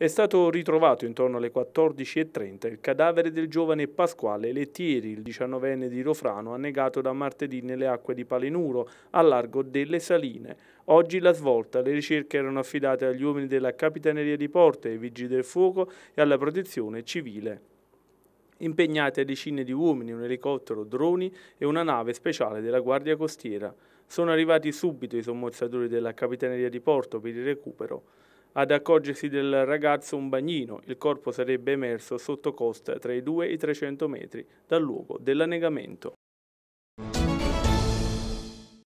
È stato ritrovato intorno alle 14.30 il cadavere del giovane Pasquale Lettieri, il 19enne di Rofrano, annegato da martedì nelle acque di Palenuro, a largo delle Saline. Oggi la svolta, le ricerche erano affidate agli uomini della Capitaneria di Porto, ai Vigili del Fuoco e alla Protezione Civile. Impegnate decine di uomini, un elicottero, droni e una nave speciale della Guardia Costiera. Sono arrivati subito i sommozzatori della Capitaneria di Porto per il recupero. Ad accorgersi del ragazzo un bagnino, il corpo sarebbe emerso sotto costa tra i 2 e i 300 metri dal luogo dell'annegamento.